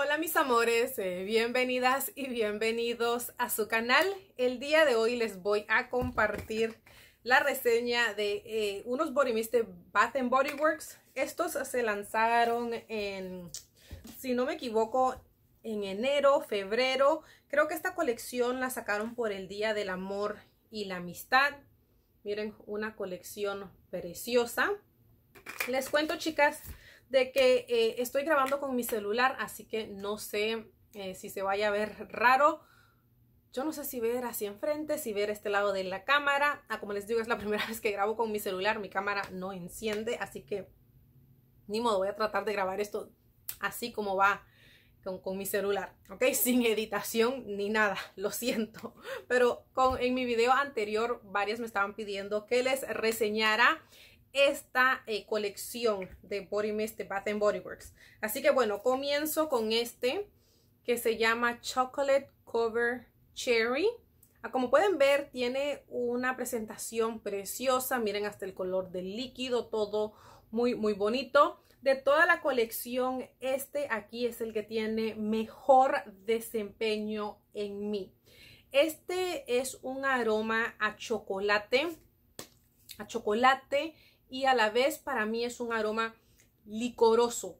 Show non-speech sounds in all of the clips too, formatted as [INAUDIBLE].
Hola mis amores, eh, bienvenidas y bienvenidos a su canal. El día de hoy les voy a compartir la reseña de eh, unos mist de Bath and Body Works. Estos se lanzaron en, si no me equivoco, en enero, febrero. Creo que esta colección la sacaron por el Día del Amor y la Amistad. Miren, una colección preciosa. Les cuento chicas de que eh, estoy grabando con mi celular, así que no sé eh, si se vaya a ver raro. Yo no sé si ver así enfrente, si ver este lado de la cámara. Ah, como les digo, es la [LAUGHS] primera vez que grabo con mi celular. Mi cámara no enciende, así que ni modo, voy a tratar de grabar esto así como va con, mi celular, ¿ok? [LAUGHS] Sin editación ni nada, lo siento. [LAUGHS] Pero con, en mi video anterior, varias me estaban pidiendo que les reseñara esta eh, colección de Body Mist de Bath and Body Works. Así que bueno, comienzo con este que se llama Chocolate Cover Cherry. Ah, como pueden ver, tiene una presentación preciosa. Miren hasta el color del líquido, todo muy, muy bonito. De toda la colección, este aquí es el que tiene mejor desempeño en mí. Este es un aroma a chocolate, a chocolate y a la vez para mí es un aroma licoroso,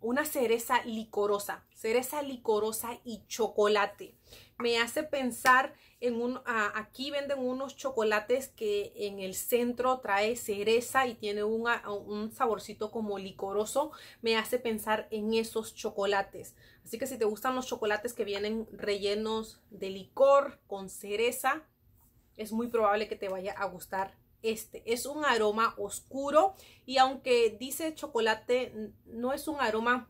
una cereza licorosa, cereza licorosa y chocolate. Me hace pensar en un, aquí venden unos chocolates que en el centro trae cereza y tiene un saborcito como licoroso. Me hace pensar en esos chocolates. Así que si te gustan los chocolates que vienen rellenos de licor con cereza, es muy probable que te vaya a gustar este. Es un aroma oscuro y aunque dice chocolate, no es un aroma,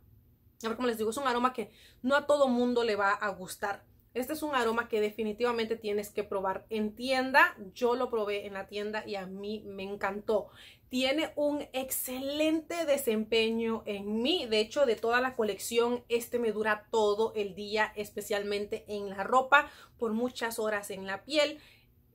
a ver cómo les digo, es un aroma que no a todo mundo le va a gustar. Este es un aroma que definitivamente tienes que probar en tienda. Yo lo probé en la tienda y a mí me encantó. Tiene un excelente desempeño en mí. De hecho, de toda la colección, este me dura todo el día, especialmente en la ropa, por muchas horas en la piel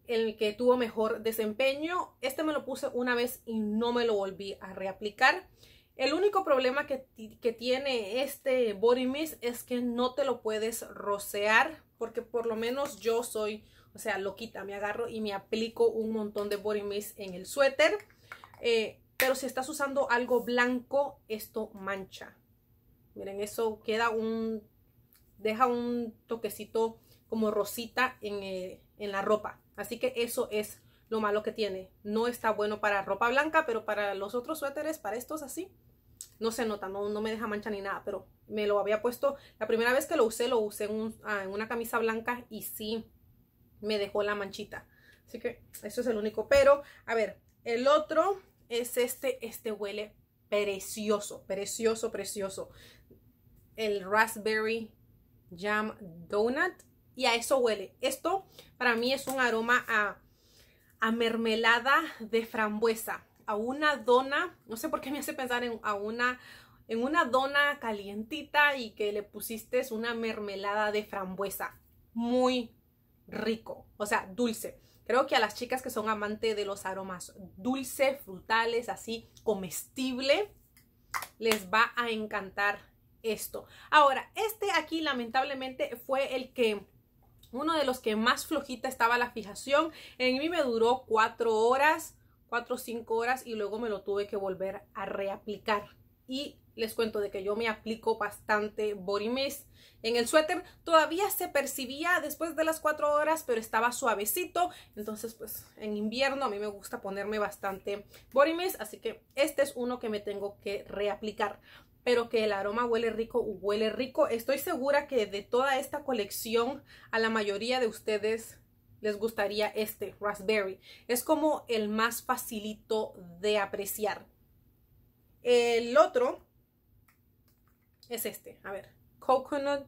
el que tuvo mejor desempeño. Este me lo puse una vez y no me lo volví a reaplicar. El único problema que, que, tiene este body mist es que no te lo puedes rocear porque por lo menos yo soy, o sea, loquita, me agarro y me aplico un montón de body mist en el suéter. Eh, pero si estás usando algo blanco, esto mancha. Miren, eso queda un, deja un toquecito como rosita en eh, la ropa. Así que eso es lo malo que tiene. No está bueno para ropa blanca, pero para los otros suéteres, para estos así, no se nota, no, no me deja mancha ni nada, pero me lo había puesto, la primera vez que lo usé, lo usé en, ah, en una camisa blanca y sí me dejó la manchita. Así que eso es el único, pero a ver, el otro es este, este huele precioso, precioso, precioso. El Raspberry Jam Donut y a eso huele. Esto para mí es un aroma a, mermelada de frambuesa, a una dona, no sé por qué me hace pensar en, a una, en una dona calientita y que le pusiste una mermelada de frambuesa. Muy rico, o sea, dulce. Creo que a las chicas que son amantes de los aromas dulces, frutales, así, comestible, les va a encantar esto. Ahora, este aquí lamentablemente fue el que uno de los que más flojita estaba la fijación. En mí me duró cuatro horas, cuatro o cinco horas y luego me lo tuve que volver a reaplicar. Y les cuento de que yo me aplico bastante body En el suéter todavía se percibía después de las cuatro horas, pero estaba suavecito. Entonces, pues en invierno a mí me gusta ponerme bastante body así que este es uno que me tengo que reaplicar pero que el aroma huele rico, huele rico. Estoy segura que de toda esta colección a la mayoría de ustedes les gustaría este, raspberry. Es como el más facilito de apreciar. El otro es este, a ver, coconut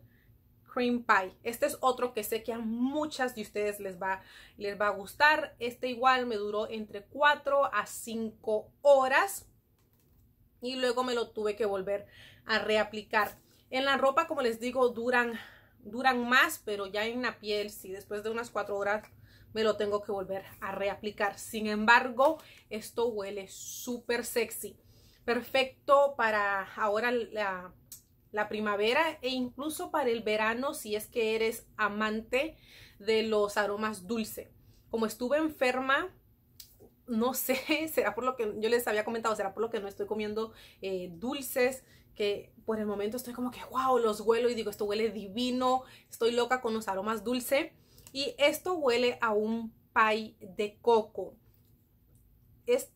cream pie. Este es otro que sé que a muchas de ustedes les va, les va a gustar. Este igual me duró entre 4 a 5 horas y luego me lo tuve que volver a reaplicar. En la ropa, como les digo, duran, duran más, pero ya en la piel, si después de unas 4 horas me lo tengo que volver a reaplicar. Sin embargo, esto huele súper sexy. Perfecto para ahora la, la primavera e incluso para el verano si es que eres amante de los aromas dulce. Como estuve enferma, no sé, [LAUGHS] será por lo que yo les había comentado, será por lo que no estoy comiendo eh, dulces, que por el momento estoy como que, wow, los huelo y digo, esto huele divino, estoy loca con los aromas dulce. Y esto huele a un pie de coco. Es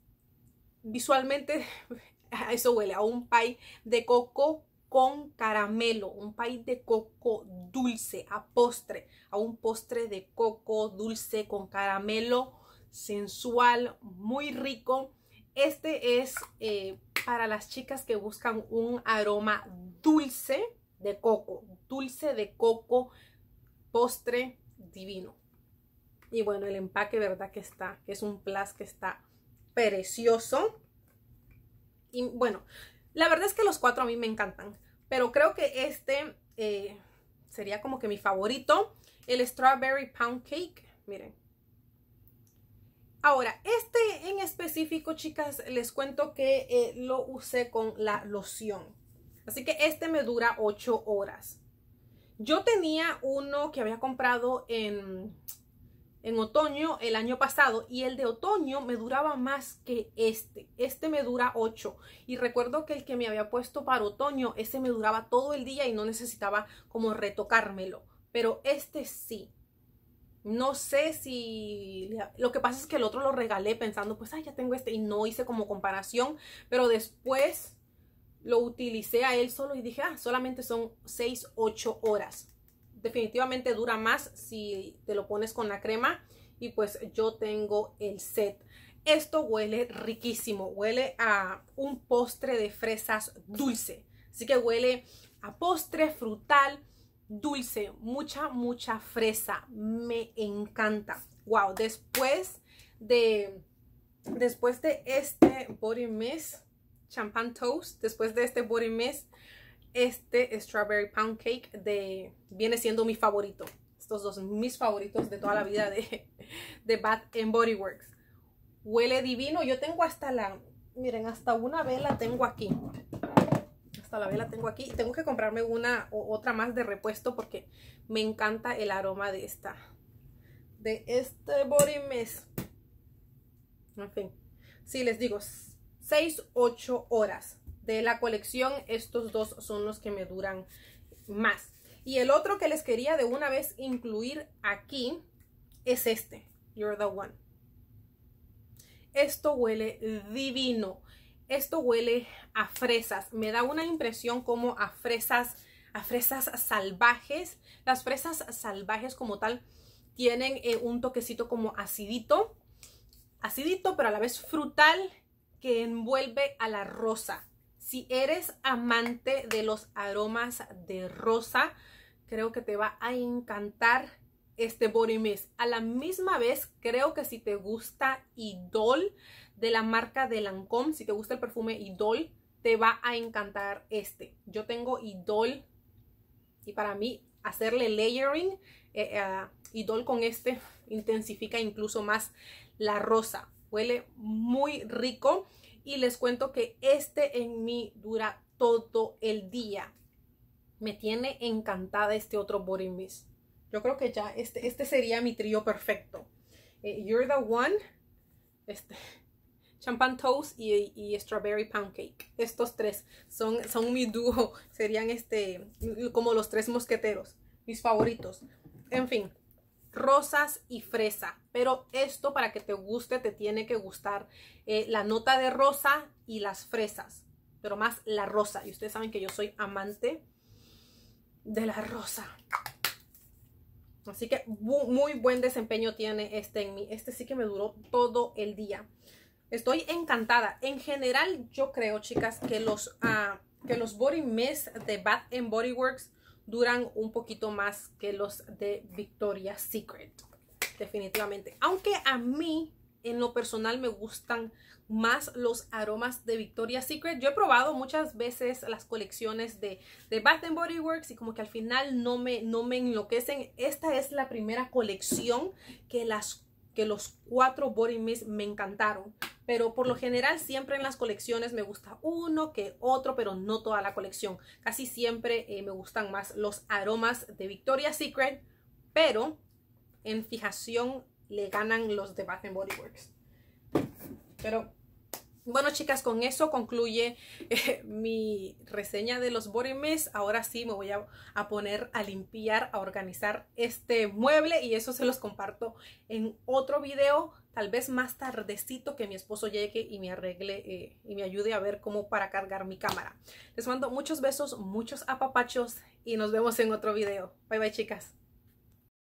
visualmente, [LAUGHS] eso huele a un pie de coco con caramelo, un pie de coco dulce, a postre, a un postre de coco dulce con caramelo sensual, muy rico. Este es eh, para las chicas que buscan un aroma dulce de coco, dulce de coco, postre divino. Y bueno, el empaque, verdad que está, que es un plus que está precioso. Y bueno, la verdad es que los cuatro a mí me encantan, pero creo que este eh, sería como que mi favorito, el Strawberry Pound Cake. Miren, Ahora, este en específico, chicas, les cuento que eh, lo usé con la loción. Así que este me dura 8 horas. Yo tenía uno que había comprado en, en otoño el año pasado y el de otoño me duraba más que este. Este me dura 8 y recuerdo que el que me había puesto para otoño, ese me duraba todo el día y no necesitaba como retocármelo. Pero este sí, no sé si lo que pasa es que el otro lo regalé pensando, pues, ay, ya tengo este y no hice como comparación, pero después lo utilicé a él solo y dije, ah, solamente son 6, 8 horas. Definitivamente dura más si te lo pones con la crema y pues yo tengo el set. Esto huele riquísimo, huele a un postre de fresas dulce. Así que huele a postre frutal, dulce, mucha, mucha fresa. Me encanta. Wow, después de, después de este body mist, Champagne toast, después de este body mist, este strawberry pound cake de, viene siendo mi favorito. Estos dos mis favoritos de toda la vida de, [LAUGHS] de Bath and Body Works. Huele divino. Yo tengo hasta la, miren, hasta una vela tengo aquí la vela tengo aquí. tengo que comprarme una o otra más de repuesto porque me encanta el aroma de esta, de este body mes. En fin, sí, les digo, 6, 8 horas de la colección. Estos dos son los que me duran más. Y el otro que les quería de una vez incluir aquí es este, You're the One. Esto huele divino. Esto huele a fresas. Me da una impresión como a fresas, a fresas salvajes. Las fresas salvajes como tal tienen eh, un toquecito como acidito. Acidito, pero a la vez frutal que envuelve a la rosa. Si eres amante de los aromas de rosa, creo que te va a encantar este body mist. A la misma vez, creo que si te gusta Idol, de la marca de Lancôme. Si te gusta el perfume Idol, te va a encantar este. Yo tengo Idol y para mí hacerle layering eh, eh, Idol con este intensifica incluso más la rosa. Huele muy rico y les cuento que este en mí dura todo el día. Me tiene encantada este otro body mist. Yo creo que ya este, este sería mi trío perfecto. Eh, you're the one. Este, Champagne Toast y, Strawberry Pancake. Estos tres son, son mi dúo, [LAUGHS] serían este, como los tres mosqueteros, mis favoritos. En fin, rosas y fresa. Pero esto para que te guste te tiene que gustar eh, la nota de rosa y las fresas. Pero más la rosa. Y ustedes saben que yo soy amante de la rosa. Así que muy buen desempeño tiene este en mí. Este sí que me duró todo el día. Estoy encantada. En general, yo creo, chicas, que los, ah, que los body mist de Bath and Body Works duran un poquito más que los de Victoria's Secret. Definitivamente. Aunque a mí, en lo personal, me gustan más los aromas de Victoria's Secret. Yo he probado muchas veces las colecciones de, Bath and Body Works y como que al final no me, no me enloquecen. Esta es la primera colección que las que los cuatro body mist me encantaron. Pero por lo general siempre en las colecciones me gusta uno que otro, pero no toda la colección. Casi siempre eh, me gustan más los aromas de Victoria's Secret, pero en fijación le ganan los de Bath Body Works. Pero bueno, chicas, con eso concluye eh, mi reseña de los body Ahora sí me voy a, poner a limpiar, a organizar este mueble y eso se los comparto en otro video, tal vez más tardecito que mi esposo llegue y me arregle eh, y me ayude a ver cómo para cargar mi cámara. Les mando muchos besos, muchos apapachos y nos vemos en otro video. Bye bye, chicas.